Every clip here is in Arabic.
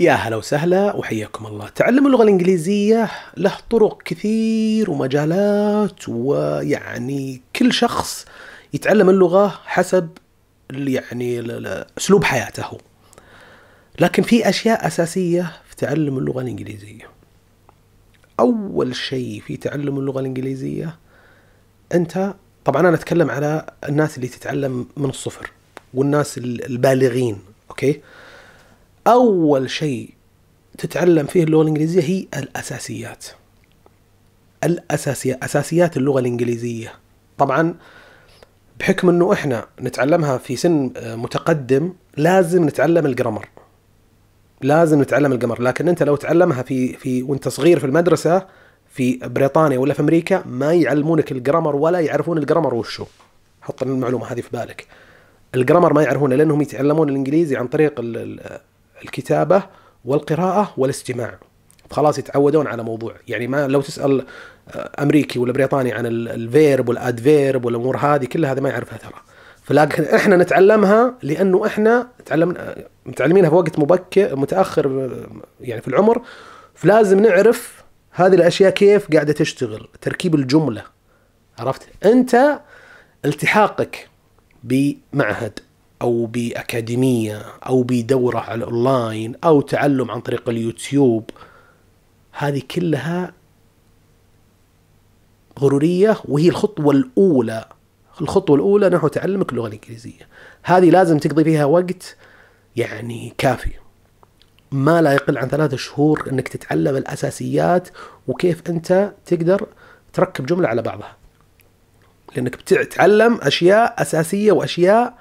يا هلا وسهلا وحياكم الله تعلم اللغة الإنجليزية له طرق كثير ومجالات ويعني كل شخص يتعلم اللغة حسب يعني أسلوب حياته لكن في أشياء أساسية في تعلم اللغة الإنجليزية أول شيء في تعلم اللغة الإنجليزية أنت طبعا أنا أتكلم على الناس اللي تتعلم من الصفر والناس البالغين أوكي أول شيء تتعلم فيه اللغة الإنجليزية هي الأساسيات الأساسيات أساسيات اللغة الإنجليزية طبعا بحكم أنه إحنا نتعلمها في سن آه، متقدم لازم نتعلم الجرامر لازم نتعلم الجرامر لكن أنت لو تعلمها في, في وانت صغير في المدرسة في بريطانيا ولا في أمريكا ما يعلمونك الجرامر ولا يعرفون الجرامر وشو حط المعلومة هذه في بالك الجرامر ما يعرفونه لأنهم يتعلمون الإنجليزي عن طريق آه، الكتابه والقراءه والاستماع خلاص يتعودون على موضوع يعني ما لو تسال آه، امريكي ولا بريطاني عن الفيرب والادفيرب والامور هذه كلها هذا ما يعرفها ترى فلكن احنا نتعلمها لانه احنا تعلمنا آه، متعلمينها في وقت مبكر متاخر آه، يعني في العمر فلازم نعرف هذه الاشياء كيف قاعده تشتغل تركيب الجمله عرفت انت التحاقك بمعهد او باكاديميه او بدوره على الاونلاين او تعلم عن طريق اليوتيوب هذه كلها ضروريه وهي الخطوه الاولى الخطوه الاولى نحو تعلمك اللغه الانجليزيه هذه لازم تقضي فيها وقت يعني كافي ما لا يقل عن ثلاثة شهور انك تتعلم الاساسيات وكيف انت تقدر تركب جمله على بعضها لانك بتتعلم اشياء اساسيه واشياء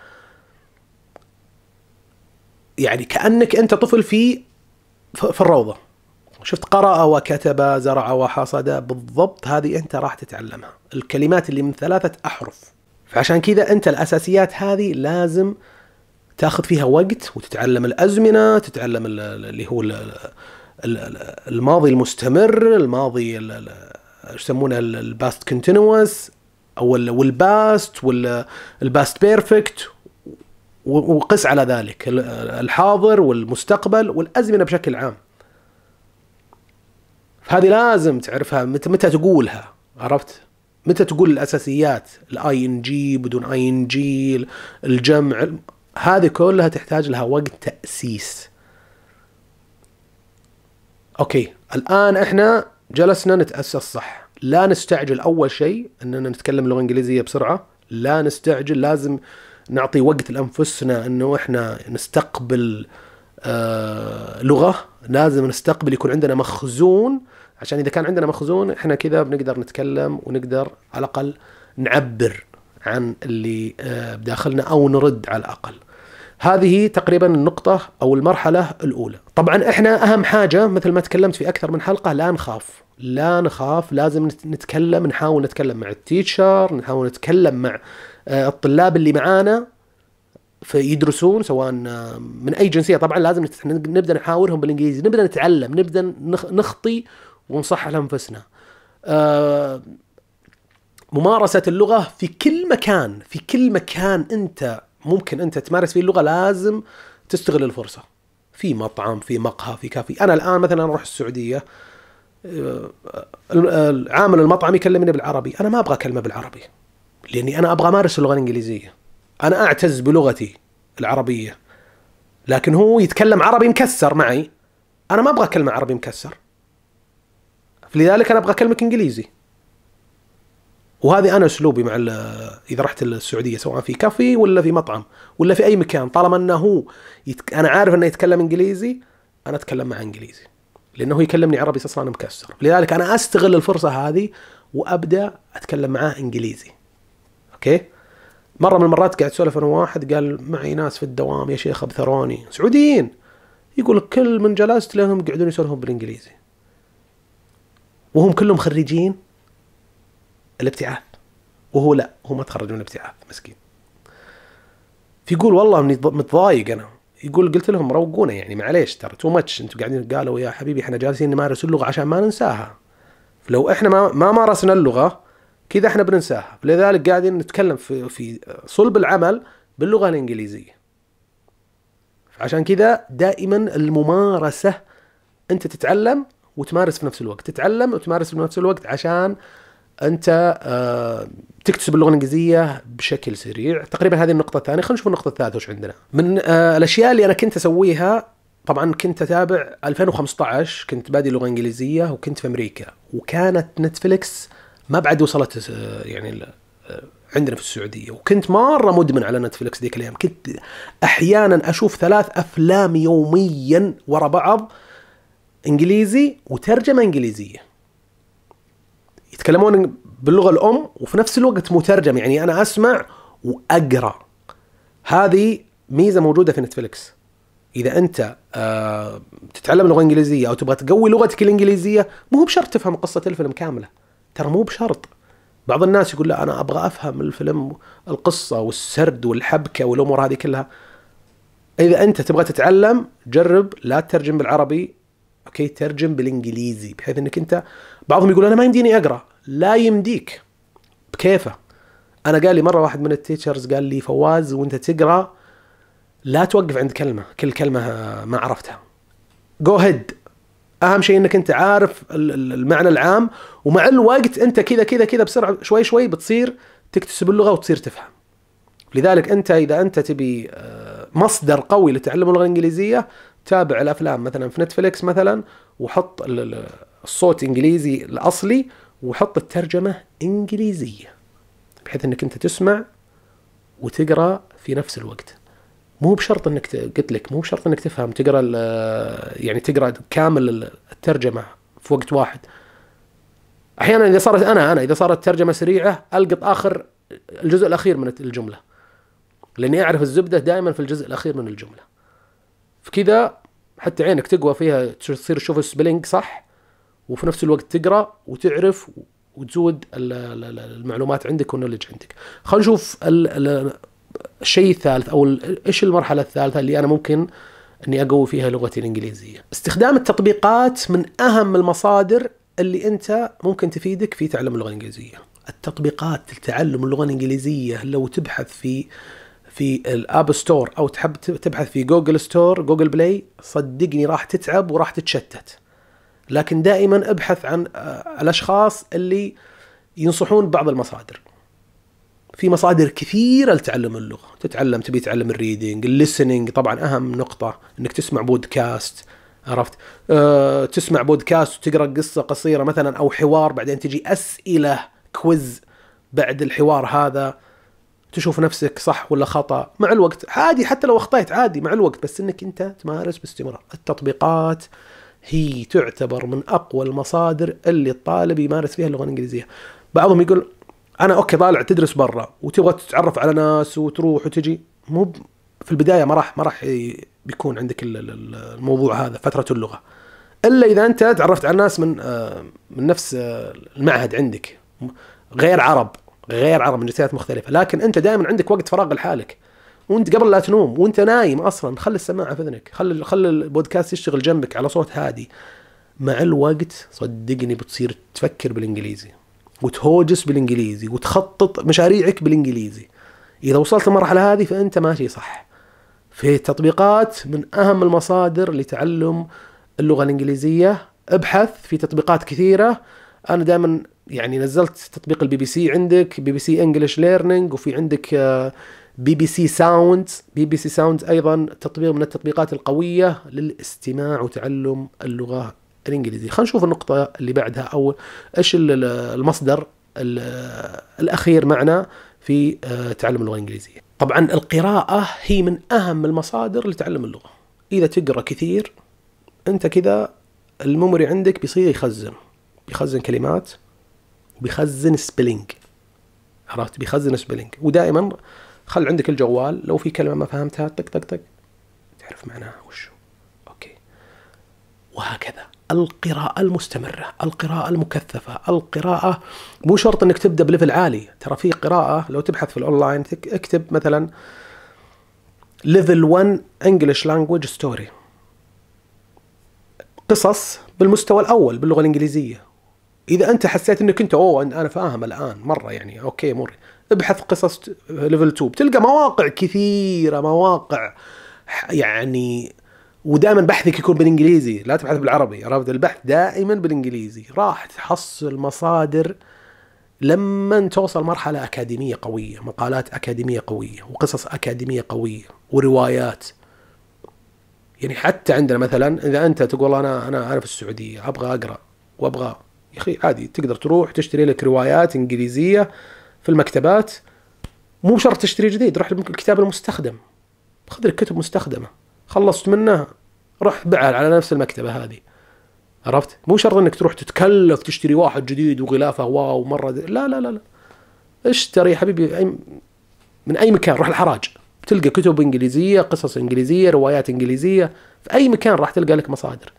يعني كانك انت طفل في في الروضه شفت قرأ وكتب زرع وحصد بالضبط هذه انت راح تتعلمها الكلمات اللي من ثلاثه احرف فعشان كذا انت الاساسيات هذه لازم تاخذ فيها وقت وتتعلم الازمنه تتعلم اللي هو الماضي المستمر الماضي ايش يسمونه الباست كونتينوس او والباست والباست بيرفكت وقس على ذلك الحاضر والمستقبل والازمنه بشكل عام. هذه لازم تعرفها متى متى تقولها عرفت؟ متى تقول الاساسيات الاي ان جي بدون اي ان جي الجمع هذه كلها تحتاج لها وقت تاسيس. اوكي الان احنا جلسنا نتاسس صح لا نستعجل اول شيء اننا نتكلم لغه انجليزيه بسرعه لا نستعجل لازم نعطي وقت لانفسنا انه احنا نستقبل آه لغه لازم نستقبل يكون عندنا مخزون عشان اذا كان عندنا مخزون احنا كذا بنقدر نتكلم ونقدر على الاقل نعبر عن اللي آه بداخلنا او نرد على الاقل. هذه تقريبا النقطة أو المرحلة الأولى طبعا إحنا أهم حاجة مثل ما تكلمت في أكثر من حلقة لا نخاف لا نخاف لازم نتكلم نحاول نتكلم مع التيتشر نحاول نتكلم مع آه، الطلاب اللي معانا فيدرسون سواء آه، من اي جنسيه طبعا لازم نبدا نحاورهم بالانجليزي نبدا نتعلم نبدا نخطي ونصحح لانفسنا آه، ممارسه اللغه في كل مكان في كل مكان انت ممكن انت تمارس فيه اللغه لازم تستغل الفرصه في مطعم في مقهى في كافي انا الان مثلا اروح السعوديه عامل المطعم يكلمني بالعربي انا ما ابغى اكلمه بالعربي لاني انا ابغى امارس اللغه الانجليزيه انا اعتز بلغتي العربيه لكن هو يتكلم عربي مكسر معي انا ما ابغى اكلمه عربي مكسر فلذلك انا ابغى اكلمك انجليزي وهذه انا اسلوبي مع اذا رحت السعوديه سواء في كافي ولا في مطعم ولا في اي مكان طالما انه هو يتك... انا عارف انه يتكلم انجليزي انا اتكلم معه انجليزي لانه يكلمني عربي اصلا مكسر لذلك انا استغل الفرصه هذه وابدا اتكلم معاه انجليزي اوكي مره من المرات قاعد اسولف انا واحد قال معي ناس في الدوام يا شيخ ابثروني سعوديين يقول كل من جلست لهم يقعدون يسولفون بالانجليزي وهم كلهم خريجين الابتعاث وهو لا هو ما تخرج من الابتعاث مسكين فيقول والله اني متضايق انا يقول قلت لهم روقونا يعني معليش ترى تو ماتش انتم قاعدين قالوا يا حبيبي احنا جالسين نمارس اللغه عشان ما ننساها لو احنا ما ما مارسنا اللغه كذا احنا بننساها لذلك قاعدين نتكلم في في صلب العمل باللغه الانجليزيه عشان كذا دائما الممارسه انت تتعلم وتمارس في نفس الوقت تتعلم وتمارس في نفس الوقت عشان انت آه، تكتسب اللغه الانجليزيه بشكل سريع تقريبا هذه النقطه الثانيه خلينا نشوف النقطه الثالثه وش عندنا من آه، الاشياء اللي انا كنت اسويها طبعا كنت اتابع 2015 كنت بادي لغه انجليزيه وكنت في امريكا وكانت نتفليكس ما بعد وصلت آه، يعني آه، عندنا في السعوديه وكنت مره مدمن على نتفلكس ذيك الايام كنت احيانا اشوف ثلاث افلام يوميا ورا بعض انجليزي وترجمه انجليزيه يتكلمون باللغه الام وفي نفس الوقت مترجم يعني انا اسمع واقرا هذه ميزه موجوده في نتفلكس اذا انت آه، تتعلم لغه انجليزيه او تبغى تقوي لغتك الانجليزيه مو بشرط تفهم قصه الفيلم كامله ترى مو بشرط بعض الناس يقول لا انا ابغى افهم الفيلم القصه والسرد والحبكه والامور هذه كلها اذا انت تبغى تتعلم جرب لا تترجم بالعربي اوكي ترجم بالانجليزي بحيث انك انت بعضهم يقول انا ما يمديني اقرا لا يمديك بكيفه انا قال لي مره واحد من التيتشرز قال لي فواز وانت تقرا لا توقف عند كلمه كل كلمه ما عرفتها جو هيد اهم شيء انك انت عارف المعنى العام ومع الوقت انت كذا كذا كذا بسرعه شوي شوي بتصير تكتسب اللغه وتصير تفهم لذلك انت اذا انت تبي آه، مصدر قوي لتعلم اللغه الانجليزيه تابع الافلام مثلا في نتفلكس مثلا وحط الصوت انجليزي الاصلي وحط الترجمه انجليزيه بحيث انك انت تسمع وتقرا في نفس الوقت مو بشرط انك قلت لك مو بشرط انك تفهم تقرا يعني تقرا كامل الترجمه في وقت واحد احيانا اذا صارت انا انا اذا صارت ترجمه سريعه القط اخر الجزء الاخير من الجمله لاني اعرف الزبده دائما في الجزء الاخير من الجمله فكذا حتى عينك تقوى فيها تصير تشوف السبلينج صح وفي نفس الوقت تقرا وتعرف وتزود المعلومات عندك والنولج عندك خلينا نشوف الشيء الثالث او ايش المرحله الثالثه اللي انا ممكن اني اقوي فيها لغتي الانجليزيه. استخدام التطبيقات من اهم المصادر اللي انت ممكن تفيدك في تعلم اللغه الانجليزيه. التطبيقات لتعلم اللغه الانجليزيه لو تبحث في في الاب ستور او تحب تبحث في جوجل ستور جوجل بلاي صدقني راح تتعب وراح تتشتت لكن دائما ابحث عن آه، الاشخاص اللي ينصحون بعض المصادر في مصادر كثيره لتعلم اللغه تتعلم تبي تتعلم الريدنج الليسننج طبعا اهم نقطه انك تسمع بودكاست عرفت أه تسمع بودكاست وتقرا قصه قصيره مثلا او حوار بعدين تجي اسئله كويز بعد الحوار هذا تشوف نفسك صح ولا خطا مع الوقت عادي حتى لو اخطيت عادي مع الوقت بس انك انت تمارس باستمرار التطبيقات هي تعتبر من اقوى المصادر اللي الطالب يمارس فيها اللغه الانجليزيه بعضهم يقول انا اوكي طالع تدرس برا وتبغى تتعرف على ناس وتروح وتجي مو في البدايه ما راح ما راح بيكون عندك الموضوع هذا فتره اللغه الا اذا انت تعرفت على ناس من آه، من نفس المعهد عندك غير عرب غير عرب من جنسيات مختلفه لكن انت دائما عندك وقت فراغ لحالك وانت قبل لا تنوم وانت نايم اصلا خلي السماعه في اذنك خلي خلي البودكاست يشتغل جنبك على صوت هادي مع الوقت صدقني بتصير تفكر بالانجليزي وتهوجس بالانجليزي وتخطط مشاريعك بالانجليزي اذا وصلت المرحله هذه فانت ماشي صح في تطبيقات من اهم المصادر لتعلم اللغه الانجليزيه ابحث في تطبيقات كثيره انا دائما يعني نزلت تطبيق البي بي سي عندك بي بي سي انجلش ليرنينج وفي عندك بي بي سي ساوند بي بي سي ساوند ايضا تطبيق من التطبيقات القويه للاستماع وتعلم اللغه الانجليزي خلينا نشوف النقطه اللي بعدها او ايش المصدر الاخير معنا في آه، تعلم اللغه الانجليزيه طبعا القراءه هي من اهم المصادر لتعلم اللغه اذا تقرا كثير انت كذا الميموري عندك بيصير يخزن بيخزن كلمات وبيخزن سبيلينج عرفت بيخزن سبيلينج ودائما خل عندك الجوال لو في كلمه ما فهمتها طق طق طق تعرف معناها وش اوكي وهكذا القراءة المستمرة القراءة المكثفة القراءة مو شرط أنك تبدأ بليفل عالي ترى في قراءة لو تبحث في الأونلاين اكتب مثلا ليفل 1 انجلش لانجوج ستوري قصص بالمستوى الاول باللغه الانجليزيه اذا انت حسيت انك انت اوه انا فاهم الان مره يعني اوكي مر ابحث قصص ليفل 2 بتلقى مواقع كثيره مواقع يعني ودائما بحثك يكون بالانجليزي لا تبحث بالعربي عرفت البحث دائما بالانجليزي راح تحصل مصادر لما توصل مرحلة أكاديمية قوية مقالات أكاديمية قوية وقصص أكاديمية قوية وروايات يعني حتى عندنا مثلا إذا أنت تقول أنا أنا أنا في السعودية أبغى أقرأ وأبغى يا أخي عادي تقدر تروح تشتري لك روايات إنجليزية في المكتبات مو شرط تشتري جديد روح للكتاب المستخدم خذ لك كتب مستخدمة خلصت منه رحت بعها على نفس المكتبه هذه عرفت مو شرط انك تروح تتكلف تشتري واحد جديد وغلافه واو مره دي. لا لا لا لا اشتري حبيبي أي من اي مكان روح الحراج تلقى كتب انجليزيه قصص انجليزيه روايات انجليزيه في اي مكان راح تلقى لك مصادر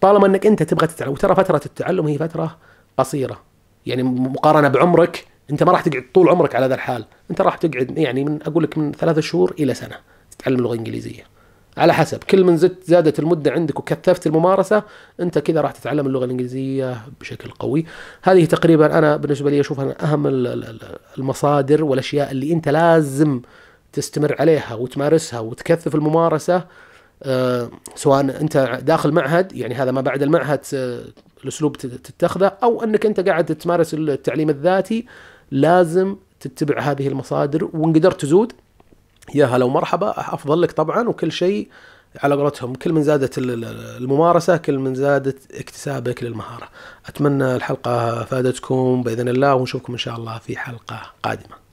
طالما انك انت تبغى تتعلم وترى فتره التعلم هي فتره قصيره يعني مقارنه بعمرك انت ما راح تقعد طول عمرك على هذا الحال انت راح تقعد يعني من اقول لك من ثلاثة شهور الى سنه تتعلم لغه انجليزيه على حسب كل من زدت زادت المده عندك وكثفت الممارسه انت كذا راح تتعلم اللغه الانجليزيه بشكل قوي هذه تقريبا انا بالنسبه لي اشوفها من اهم المصادر والاشياء اللي انت لازم تستمر عليها وتمارسها وتكثف الممارسه آه، سواء انت داخل معهد يعني هذا ما بعد المعهد آه، الاسلوب تتخذه او انك انت قاعد تمارس التعليم الذاتي لازم تتبع هذه المصادر وان قدرت تزود يا هلا ومرحبا افضل لك طبعا وكل شيء على قولتهم كل من زادت الممارسة كل من زادت اكتسابك للمهارة أتمنى الحلقة فادتكم بإذن الله ونشوفكم إن شاء الله في حلقة قادمة